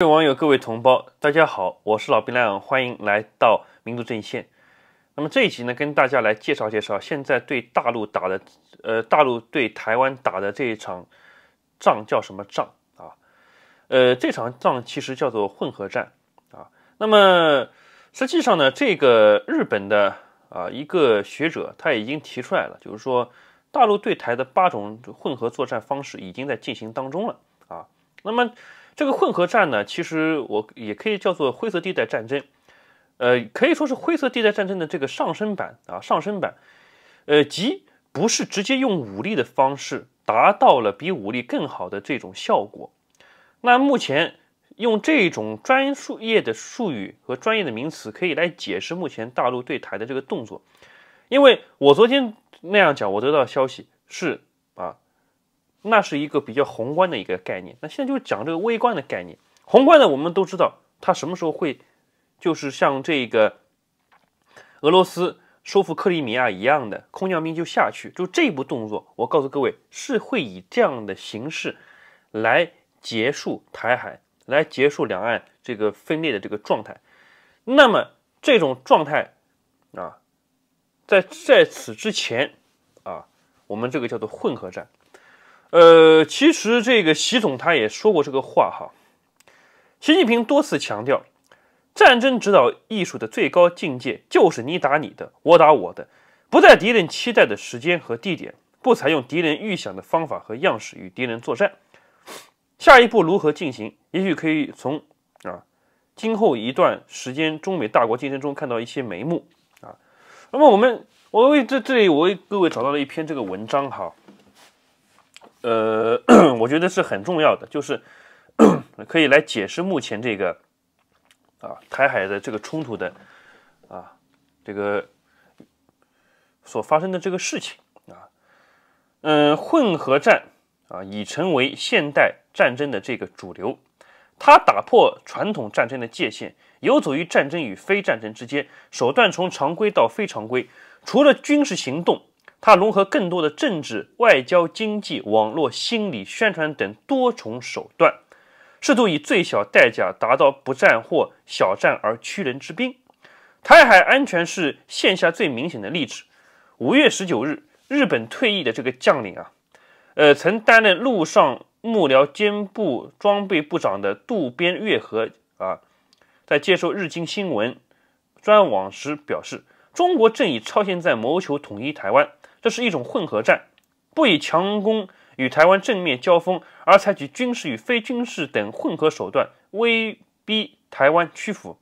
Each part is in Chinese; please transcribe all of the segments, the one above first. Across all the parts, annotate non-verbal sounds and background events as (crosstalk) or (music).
各位网友，各位同胞，大家好，我是老兵亮，欢迎来到民族阵线。那么这一集呢，跟大家来介绍介绍，现在对大陆打的，呃，大陆对台湾打的这一场仗叫什么仗啊？呃，这场仗其实叫做混合战啊。那么实际上呢，这个日本的啊一个学者他已经提出来了，就是说大陆对台的八种混合作战方式已经在进行当中了啊。那么这个混合战呢，其实我也可以叫做灰色地带战争，呃，可以说是灰色地带战争的这个上升版啊，上升版，呃，即不是直接用武力的方式达到了比武力更好的这种效果。那目前用这种专业的术语和专业的名词可以来解释目前大陆对台的这个动作，因为我昨天那样讲，我得到消息是。那是一个比较宏观的一个概念，那现在就讲这个微观的概念。宏观的我们都知道，它什么时候会，就是像这个俄罗斯收复克里米亚一样的空降兵就下去，就这一步动作，我告诉各位是会以这样的形式来结束台海，来结束两岸这个分裂的这个状态。那么这种状态啊，在在此之前啊，我们这个叫做混合战。呃，其实这个习总他也说过这个话哈。习近平多次强调，战争指导艺术的最高境界就是你打你的，我打我的，不在敌人期待的时间和地点，不采用敌人预想的方法和样式与敌人作战。下一步如何进行，也许可以从啊今后一段时间中美大国竞争中看到一些眉目啊。那么我们我为这这里我为各位找到了一篇这个文章哈。呃，(clears throat) 我觉得是很重要的，就是 (clears throat) 可以来解释目前这个啊台海的这个冲突的啊这个所发生的这个事情啊。嗯，混合战啊已成为现代战争的这个主流，它打破传统战争的界限，游走于战争与非战争之间，手段从常规到非常规，除了军事行动。它融合更多的政治、外交、经济、网络、心理、宣传等多重手段，试图以最小代价达到不战或小战而屈人之兵。台海安全是现下最明显的例子。五月十九日，日本退役的这个将领啊，呃，曾担任陆上幕僚兼部装备部长的渡边月和啊，在接受日经新闻专网时表示：“中国正以超现在谋求统一台湾。”这是一种混合战，不以强攻与台湾正面交锋，而采取军事与非军事等混合手段威逼台湾屈服。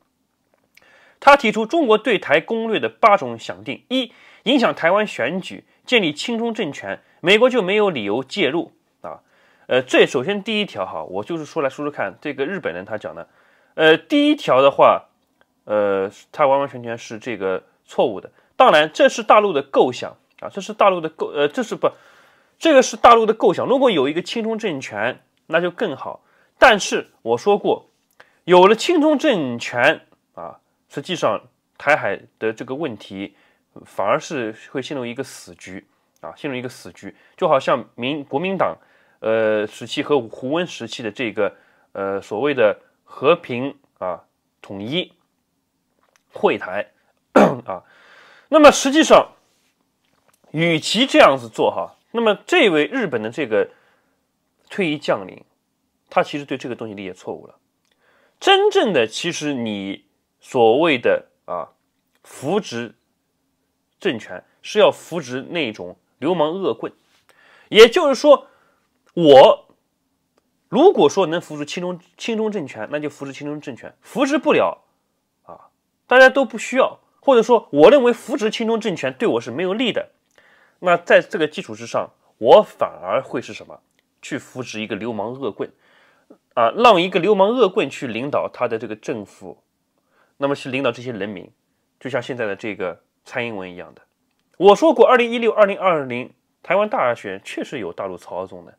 他提出中国对台攻略的八种想定：一、影响台湾选举，建立亲中政权，美国就没有理由介入啊。呃，这首先第一条哈，我就是说来说说看，这个日本人他讲的，呃，第一条的话，呃，他完完全全是这个错误的。当然，这是大陆的构想。啊，这是大陆的构，呃，这是不，这个是大陆的构想。如果有一个亲中政权，那就更好。但是我说过，有了亲中政权啊，实际上台海的这个问题反而是会陷入一个死局啊，陷入一个死局，就好像民国民党呃时期和胡温时期的这个呃所谓的和平啊统一，会台 (coughs) 啊，那么实际上。与其这样子做哈，那么这位日本的这个退役将领，他其实对这个东西理解错误了。真正的其实你所谓的啊扶植政权，是要扶植那种流氓恶棍。也就是说，我如果说能扶持清中清中政权，那就扶持清中政权；扶持不了啊，大家都不需要，或者说我认为扶植清中政权对我是没有利的。那在这个基础之上，我反而会是什么？去扶植一个流氓恶棍，啊，让一个流氓恶棍去领导他的这个政府，那么去领导这些人民，就像现在的这个蔡英文一样的。我说过，二零一六、二零二零台湾大选确实有大陆操纵的，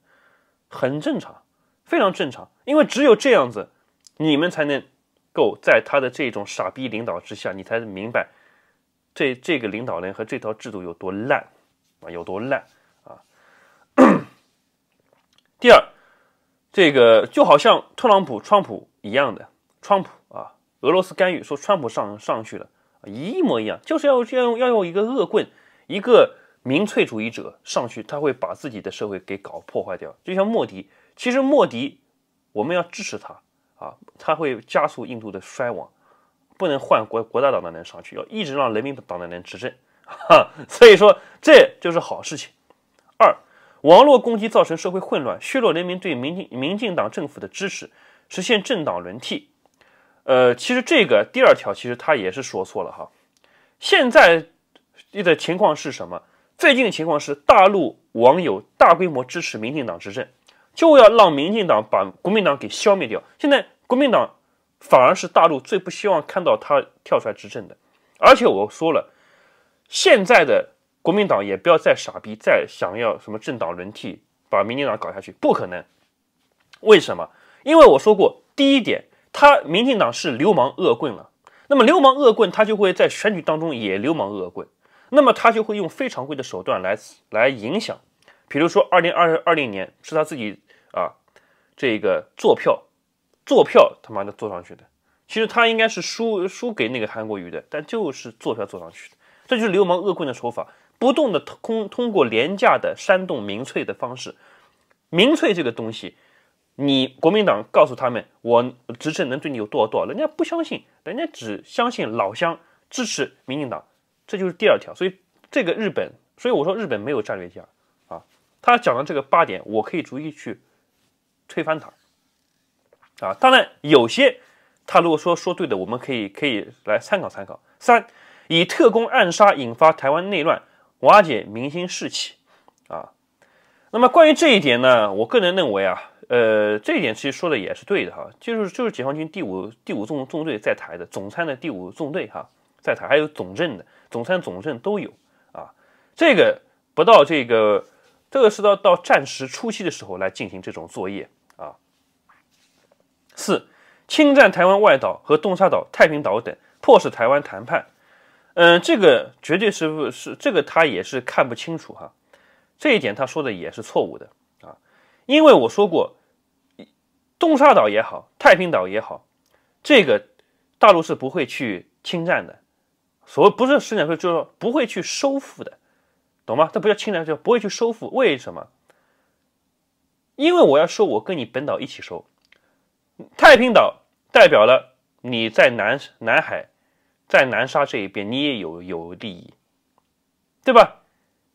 很正常，非常正常。因为只有这样子，你们才能够在他的这种傻逼领导之下，你才明白这这个领导人和这套制度有多烂。啊，有多烂啊！第二，这个就好像特朗普、川普一样的川普啊，俄罗斯干预说川普上上去了，一模一样，就是要要用要用一个恶棍、一个民粹主义者上去，他会把自己的社会给搞破坏掉。就像莫迪，其实莫迪我们要支持他啊，他会加速印度的衰亡，不能换国国大党的人上去，要一直让人民党的人执政。(laughs) 哈，所以说。这就是好事情。二，网络攻击造成社会混乱，削弱人民对民进民进党政府的支持，实现政党轮替。呃，其实这个第二条其实他也是说错了哈。现在的情况是什么？最近的情况是，大陆网友大规模支持民进党执政，就要让民进党把国民党给消灭掉。现在国民党反而是大陆最不希望看到他跳出来执政的。而且我说了，现在的。国民党也不要再傻逼，再想要什么政党轮替，把民进党搞下去，不可能。为什么？因为我说过，第一点，他民进党是流氓恶棍了。那么流氓恶棍，他就会在选举当中也流氓恶棍。那么他就会用非常规的手段来来影响。比如说，二零二二零年是他自己啊，这个坐票，坐票他妈的坐上去的。其实他应该是输输给那个韩国瑜的，但就是坐票坐上去的，这就是流氓恶棍的手法。不动的通通过廉价的煽动民粹的方式，民粹这个东西，你国民党告诉他们我执政能对你有多少多少，人家不相信，人家只相信老乡支持民进党，这就是第二条。所以这个日本，所以我说日本没有战略家啊。他讲的这个八点，我可以逐一去推翻他啊。当然有些他如果说说对的，我们可以可以来参考参考。三以特工暗杀引发台湾内乱。瓦解民心士气，啊，那么关于这一点呢，我个人认为啊，呃，这一点其实说的也是对的哈，就是就是解放军第五第五纵纵队在台的总参的第五纵队哈在台，还有总政的总参总政都有啊，这个不到这个这个是到到战时初期的时候来进行这种作业啊。四，侵占台湾外岛和东沙岛、太平岛等，迫使台湾谈判。嗯，这个绝对是是这个他也是看不清楚哈，这一点他说的也是错误的啊，因为我说过，东沙岛也好，太平岛也好，这个大陆是不会去侵占的，所谓不是产占，就是不会去收复的，懂吗？这不叫侵占，叫不会去收复。为什么？因为我要收，我跟你本岛一起收，太平岛代表了你在南南海。在南沙这一边，你也有有利益，对吧？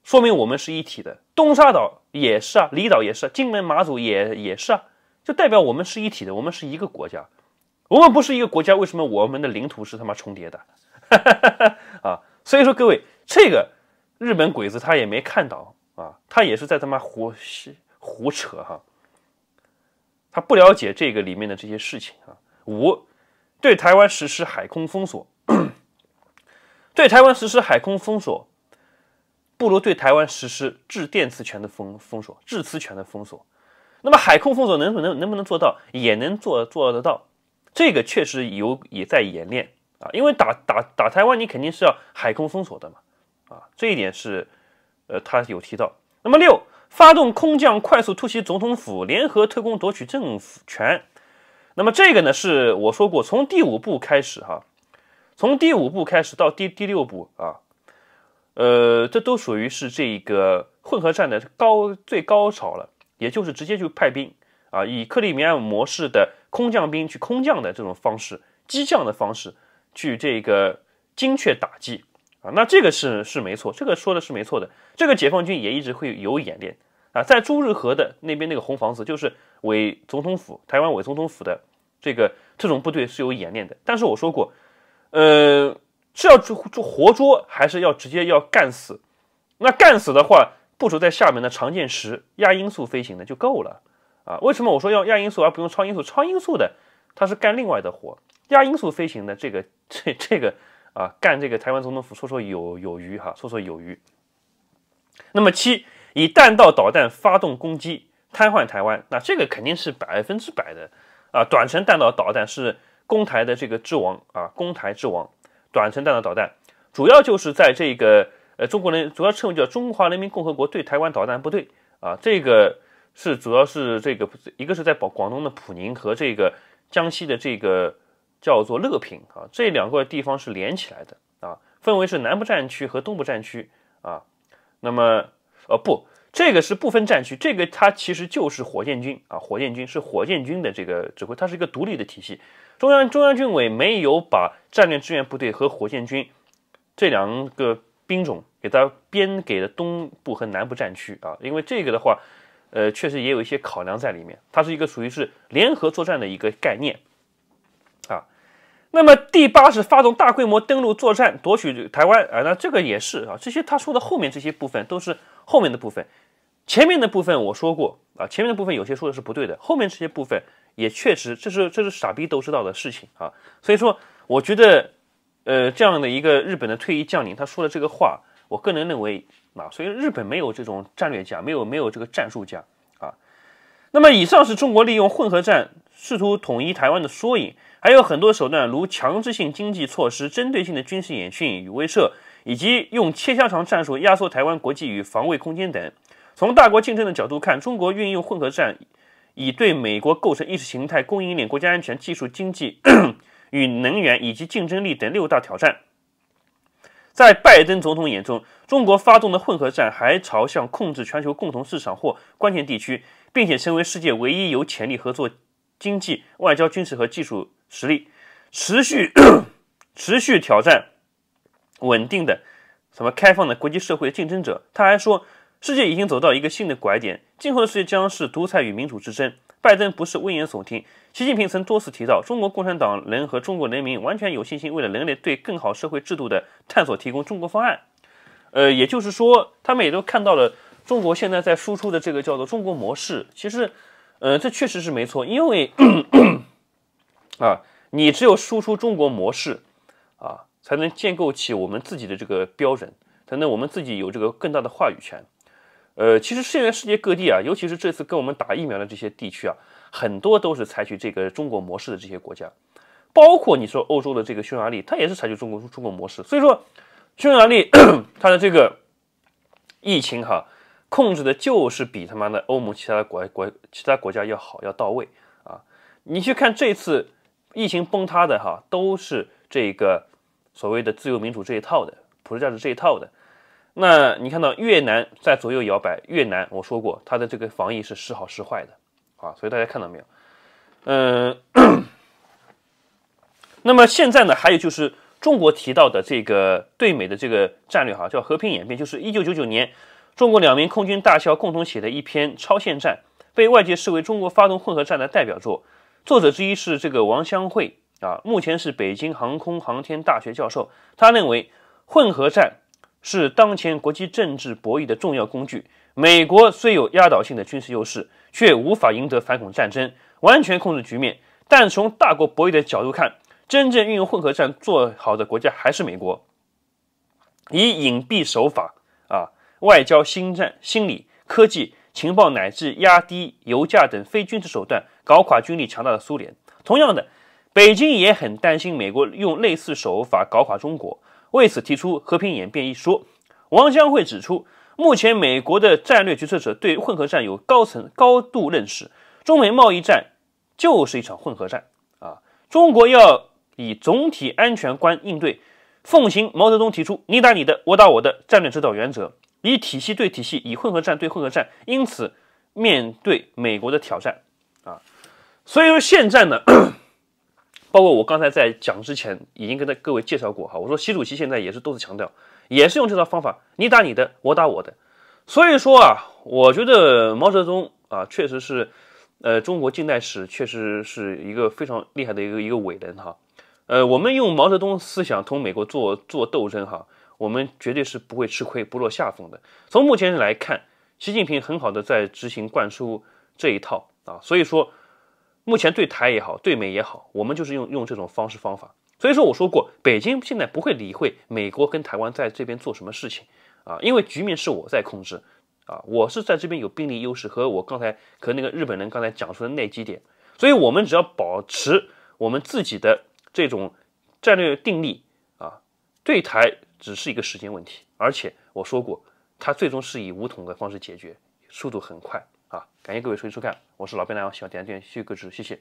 说明我们是一体的。东沙岛也是啊，离岛也是，金门、马祖也也是啊，就代表我们是一体的，我们是一个国家。我们不是一个国家，为什么我们的领土是他妈重叠的？(laughs) 啊，所以说各位，这个日本鬼子他也没看到啊，他也是在他妈胡胡扯哈，他不了解这个里面的这些事情啊。五，对台湾实施海空封锁。对台湾实施海空封锁，不如对台湾实施致电磁权的封封锁，制磁权的封锁。那么海空封锁能能能不能做到？也能做做得到，这个确实有也在演练啊。因为打打打台湾，你肯定是要海空封锁的嘛。啊，这一点是，呃，他有提到。那么六，发动空降快速突袭总统府，联合特工夺取政府权。那么这个呢，是我说过，从第五步开始哈。从第五步开始到第第六步啊，呃，这都属于是这个混合战的高最高潮了，也就是直接就派兵啊，以克里米亚模式的空降兵去空降的这种方式，机降的方式去这个精确打击啊，那这个是是没错，这个说的是没错的，这个解放军也一直会有演练啊，在朱日和的那边那个红房子就是伪总统府、台湾伪总统府的这个特种部队是有演练的，但是我说过。呃，是要捉活捉，还是要直接要干死？那干死的话，部署在厦门的长剑十亚音速飞行的就够了啊。为什么我说要亚音速而不用超音速？超音速的它是干另外的活，亚音速飞行的这个这这个啊，干这个台湾总统府绰绰有有余哈，绰绰有余。那么七，以弹道导弹发动攻击，瘫痪台湾，那这个肯定是百分之百的啊。短程弹道导弹是。攻台的这个之王啊，攻台之王，短程弹道导弹，主要就是在这个呃，中国人主要称为叫中华人民共和国对台湾导弹部队啊，这个是主要是这个一个是在广广东的普宁和这个江西的这个叫做乐平啊，这两个地方是连起来的啊，分为是南部战区和东部战区啊，那么呃不，这个是不分战区，这个它其实就是火箭军啊，火箭军是火箭军的这个指挥，它是一个独立的体系。中央中央军委没有把战略支援部队和火箭军这两个兵种给它编给了东部和南部战区啊，因为这个的话，呃，确实也有一些考量在里面。它是一个属于是联合作战的一个概念啊。那么第八是发动大规模登陆作战，夺取台湾啊，那这个也是啊。这些他说的后面这些部分都是后面的部分，前面的部分我说过啊，前面的部分有些说的是不对的，后面这些部分。也确实，这是这是傻逼都知道的事情啊，所以说，我觉得，呃，这样的一个日本的退役将领他说的这个话，我个人认为啊，所以日本没有这种战略家，没有没有这个战术家啊。那么，以上是中国利用混合战试图统一台湾的缩影，还有很多手段，如强制性经济措施、针对性的军事演训与威慑，以及用切香肠战术压缩台湾国际与防卫空间等。从大国竞争的角度看，中国运用混合战。以对美国构成意识形态、供应链、国家安全、技术、经济 (clears throat) 与能源以及竞争力等六大挑战。在拜登总统眼中，中国发动的混合战还朝向控制全球共同市场或关键地区，并且成为世界唯一有潜力合作经济、外交、军事和技术实力，持续 (clears throat) 持续挑战稳定的什么开放的国际社会的竞争者。他还说。世界已经走到一个新的拐点，今后的世界将是独裁与民主之争。拜登不是危言耸听，习近平曾多次提到，中国共产党人和中国人民完全有信心为了人类对更好社会制度的探索提供中国方案。呃，也就是说，他们也都看到了中国现在在输出的这个叫做中国模式。其实，呃，这确实是没错，因为啊，你只有输出中国模式啊，才能建构起我们自己的这个标准，才能我们自己有这个更大的话语权。呃，其实现在世界各地啊，尤其是这次跟我们打疫苗的这些地区啊，很多都是采取这个中国模式的这些国家，包括你说欧洲的这个匈牙利，它也是采取中国中国模式。所以说，匈牙利 (coughs) 它的这个疫情哈，控制的就是比他妈的欧盟其他的国国其他国家要好，要到位啊。你去看这次疫情崩塌的哈，都是这个所谓的自由民主这一套的，普世价值这一套的。那你看到越南在左右摇摆，越南我说过，它的这个防疫是时好时坏的啊，所以大家看到没有？嗯，(coughs) 那么现在呢，还有就是中国提到的这个对美的这个战略，哈，叫和平演变，就是一九九九年，中国两名空军大校共同写的一篇《超限战》，被外界视为中国发动混合战的代表作。作者之一是这个王湘会啊，目前是北京航空航天大学教授，他认为混合战。是当前国际政治博弈的重要工具。美国虽有压倒性的军事优势，却无法赢得反恐战争，完全控制局面。但从大国博弈的角度看，真正运用混合战做好的国家还是美国。以隐蔽手法啊，外交、心战、心理、科技、情报乃至压低油价等非军事手段，搞垮军力强大的苏联。同样的，北京也很担心美国用类似手法搞垮中国。为此提出和平演变一说，王江会指出，目前美国的战略决策者对混合战有高层高度认识，中美贸易战就是一场混合战啊！中国要以总体安全观应对，奉行毛泽东提出“你打你的，我打我的”战略指导原则，以体系对体系，以混合战对混合战。因此，面对美国的挑战啊，所以说现在呢。包括我刚才在讲之前，已经跟在各位介绍过哈，我说习主席现在也是多次强调，也是用这套方法，你打你的，我打我的，所以说啊，我觉得毛泽东啊，确实是，呃，中国近代史确实是一个非常厉害的一个一个伟人哈，呃，我们用毛泽东思想同美国做做斗争哈，我们绝对是不会吃亏、不落下风的。从目前来看，习近平很好的在执行灌输这一套啊，所以说。目前对台也好，对美也好，我们就是用用这种方式方法。所以说我说过，北京现在不会理会美国跟台湾在这边做什么事情啊，因为局面是我在控制，啊，我是在这边有兵力优势和我刚才和那个日本人刚才讲出的那几点，所以我们只要保持我们自己的这种战略定力啊，对台只是一个时间问题，而且我说过，它最终是以武统的方式解决，速度很快。啊，感谢各位收听收看，我是老白，然喜欢点赞点订阅支持，谢谢。